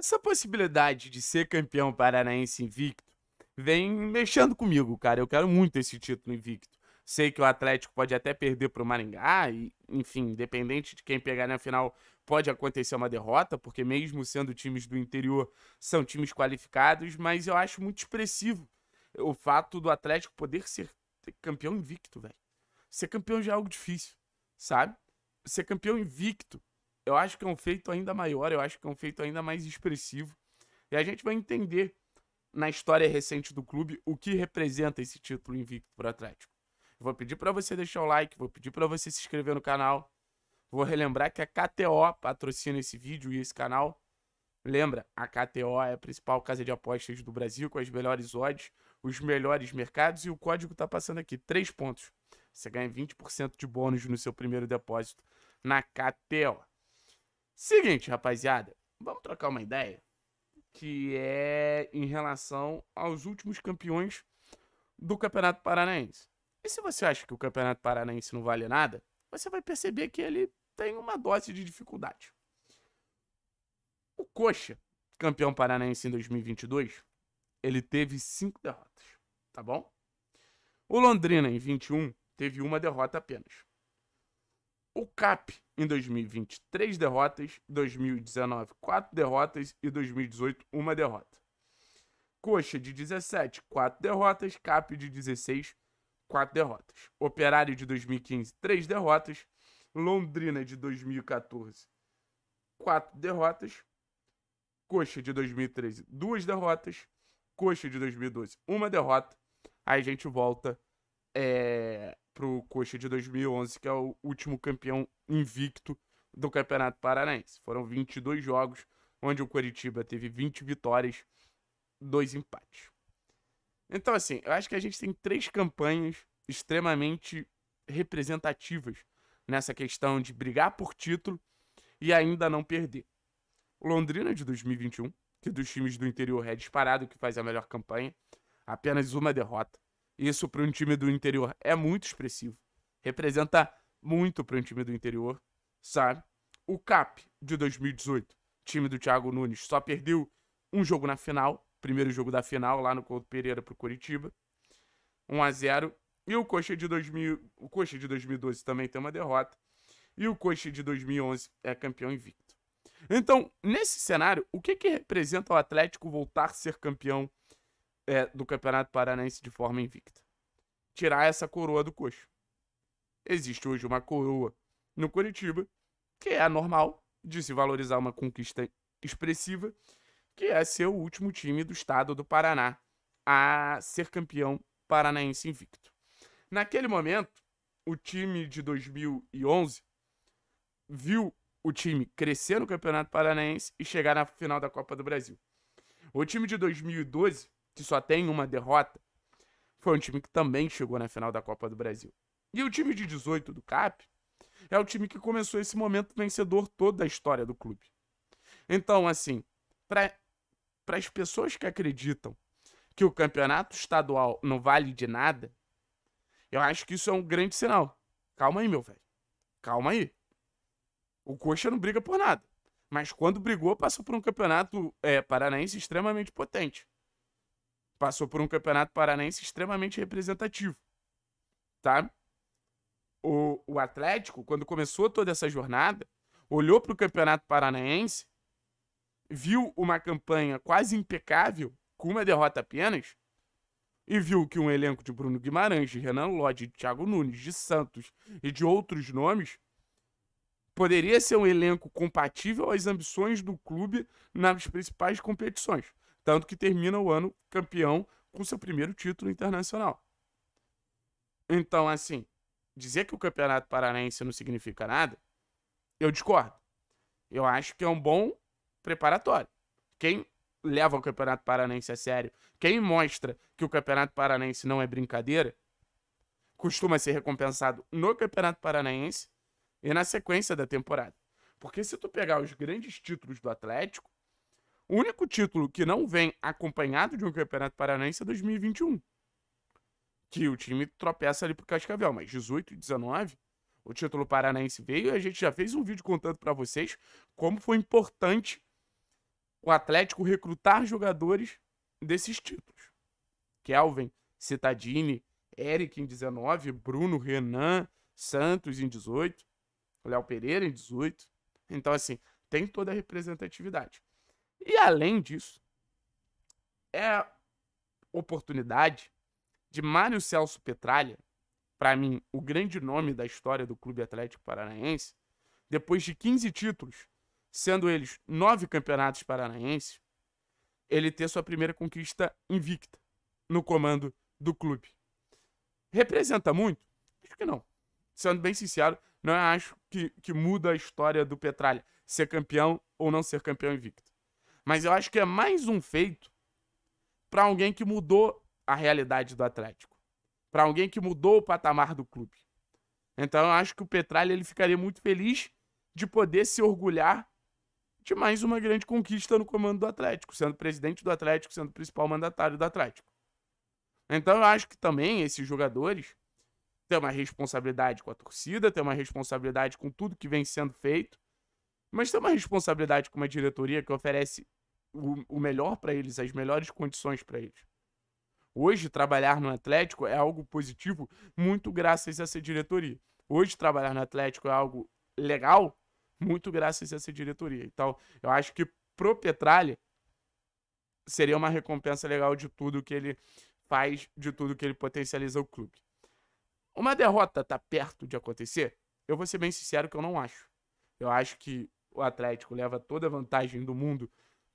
Essa possibilidade de ser campeão paranaense invicto vem mexendo comigo, cara. Eu quero muito esse título invicto. Sei que o Atlético pode até perder para o Maringá, e, enfim, independente de quem pegar na final, pode acontecer uma derrota, porque mesmo sendo times do interior, são times qualificados, mas eu acho muito expressivo o fato do Atlético poder ser campeão invicto, velho. Ser campeão já é algo difícil, sabe? Ser campeão invicto eu acho que é um feito ainda maior, eu acho que é um feito ainda mais expressivo. E a gente vai entender na história recente do clube o que representa esse título invicto para o Atlético. Vou pedir para você deixar o like, vou pedir para você se inscrever no canal. Vou relembrar que a KTO patrocina esse vídeo e esse canal. Lembra, a KTO é a principal casa de apostas do Brasil, com as melhores odds, os melhores mercados e o código está passando aqui, três pontos. Você ganha 20% de bônus no seu primeiro depósito na KTO. Seguinte, rapaziada, vamos trocar uma ideia que é em relação aos últimos campeões do Campeonato Paranaense. E se você acha que o Campeonato Paranaense não vale nada, você vai perceber que ele tem uma dose de dificuldade. O Coxa, campeão paranaense em 2022, ele teve cinco derrotas, tá bom? O Londrina, em 21, teve uma derrota apenas. O CAP em 2020, 3 derrotas, 2019, 4 derrotas e 2018, uma derrota. Coxa de 17, 4 derrotas, CAP de 16, 4 derrotas. Operário de 2015, 3 derrotas, Londrina de 2014, 4 derrotas, Coxa de 2013, 2 derrotas, Coxa de 2012, uma derrota. Aí a gente volta é, pro Coxa de 2011, que é o último campeão invicto do Campeonato Paranaense. Foram 22 jogos, onde o Coritiba teve 20 vitórias, dois empates. Então, assim, eu acho que a gente tem três campanhas extremamente representativas nessa questão de brigar por título e ainda não perder. Londrina de 2021, que dos times do interior é disparado que faz a melhor campanha, apenas uma derrota. Isso para um time do interior é muito expressivo. Representa muito para um time do interior, sabe? O CAP de 2018, time do Thiago Nunes, só perdeu um jogo na final, primeiro jogo da final lá no Couto Pereira pro Curitiba. 1 a 0 e o Coxa de 2000, o Coxa de 2012 também tem uma derrota. E o Coxa de 2011 é campeão invicto. Então, nesse cenário, o que que representa o Atlético voltar a ser campeão é, do Campeonato Paranaense de forma invicta. Tirar essa coroa do coxo. Existe hoje uma coroa no Curitiba, que é anormal de se valorizar uma conquista expressiva, que é ser o último time do estado do Paraná a ser campeão paranaense invicto. Naquele momento, o time de 2011 viu o time crescer no Campeonato Paranaense e chegar na final da Copa do Brasil. O time de 2012 que só tem uma derrota, foi um time que também chegou na final da Copa do Brasil. E o time de 18 do CAP é o time que começou esse momento vencedor toda da história do clube. Então, assim, para as pessoas que acreditam que o campeonato estadual não vale de nada, eu acho que isso é um grande sinal. Calma aí, meu velho. Calma aí. O Coxa não briga por nada. Mas quando brigou, passou por um campeonato é, paranaense extremamente potente. Passou por um campeonato paranaense extremamente representativo, tá? O, o Atlético, quando começou toda essa jornada, olhou para o campeonato paranaense, viu uma campanha quase impecável, com uma derrota apenas, e viu que um elenco de Bruno Guimarães, de Renan Lodge, de Thiago Nunes, de Santos e de outros nomes poderia ser um elenco compatível às ambições do clube nas principais competições tanto que termina o ano campeão com seu primeiro título internacional. Então, assim, dizer que o Campeonato Paranaense não significa nada, eu discordo. Eu acho que é um bom preparatório. Quem leva o Campeonato Paranaense a sério, quem mostra que o Campeonato Paranaense não é brincadeira, costuma ser recompensado no Campeonato Paranaense e na sequência da temporada. Porque se tu pegar os grandes títulos do Atlético, o único título que não vem acompanhado de um Campeonato Paranaense é 2021. Que o time tropeça ali pro Cascavel, mas 18 e 19, o título paranaense veio e a gente já fez um vídeo contando para vocês como foi importante o Atlético recrutar jogadores desses títulos. Kelvin, Citadini, Eric em 19, Bruno, Renan, Santos em 18, Léo Pereira em 18. Então, assim, tem toda a representatividade. E além disso, é oportunidade de Mário Celso Petralha, para mim o grande nome da história do Clube Atlético Paranaense, depois de 15 títulos, sendo eles nove campeonatos paranaenses, ele ter sua primeira conquista invicta no comando do clube. Representa muito? Acho que não. Sendo bem sincero, não acho que, que muda a história do Petralha ser campeão ou não ser campeão invicto. Mas eu acho que é mais um feito para alguém que mudou a realidade do Atlético, para alguém que mudou o patamar do clube. Então eu acho que o Petralha ele ficaria muito feliz de poder se orgulhar de mais uma grande conquista no comando do Atlético, sendo presidente do Atlético, sendo principal mandatário do Atlético. Então eu acho que também esses jogadores têm uma responsabilidade com a torcida, têm uma responsabilidade com tudo que vem sendo feito, mas têm uma responsabilidade com uma diretoria que oferece o, o melhor para eles, as melhores condições para eles. Hoje, trabalhar no Atlético é algo positivo, muito graças a essa diretoria. Hoje, trabalhar no Atlético é algo legal, muito graças a essa diretoria. Então, eu acho que pro Petralha seria uma recompensa legal de tudo que ele faz, de tudo que ele potencializa o clube. Uma derrota tá perto de acontecer? Eu vou ser bem sincero que eu não acho. Eu acho que o Atlético leva toda a vantagem do mundo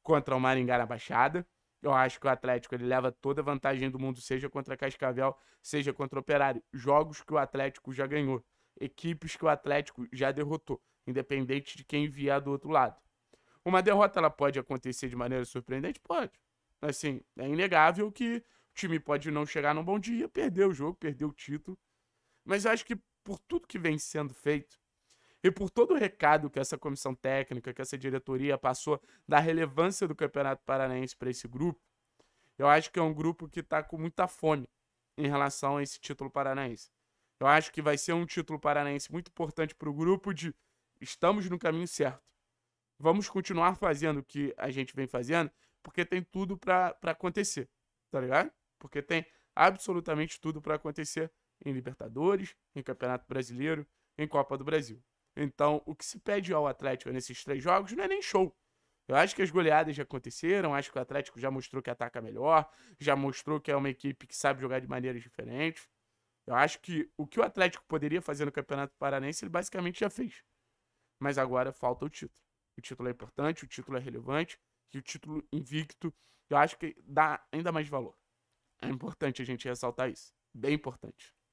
contra o Maringá na Baixada. Eu acho que o Atlético ele leva toda a vantagem do mundo, seja contra Cascavel, seja contra o Operário. Jogos que o Atlético já ganhou, equipes que o Atlético já derrotou, independente de quem vier do outro lado. Uma derrota ela pode acontecer de maneira surpreendente? Pode. Assim, é inegável que o time pode não chegar num bom dia, perder o jogo, perder o título. Mas eu acho que por tudo que vem sendo feito, e por todo o recado que essa comissão técnica, que essa diretoria passou da relevância do Campeonato Paranaense para esse grupo, eu acho que é um grupo que está com muita fome em relação a esse título paranaense. Eu acho que vai ser um título paranaense muito importante para o grupo de estamos no caminho certo. Vamos continuar fazendo o que a gente vem fazendo, porque tem tudo para acontecer, tá ligado? Porque tem absolutamente tudo para acontecer em Libertadores, em Campeonato Brasileiro, em Copa do Brasil. Então, o que se pede ao Atlético nesses três jogos não é nem show. Eu acho que as goleadas já aconteceram, acho que o Atlético já mostrou que ataca melhor, já mostrou que é uma equipe que sabe jogar de maneiras diferentes. Eu acho que o que o Atlético poderia fazer no Campeonato Paranense, ele basicamente já fez. Mas agora falta o título. O título é importante, o título é relevante, e o título invicto, eu acho que dá ainda mais valor. É importante a gente ressaltar isso. Bem importante.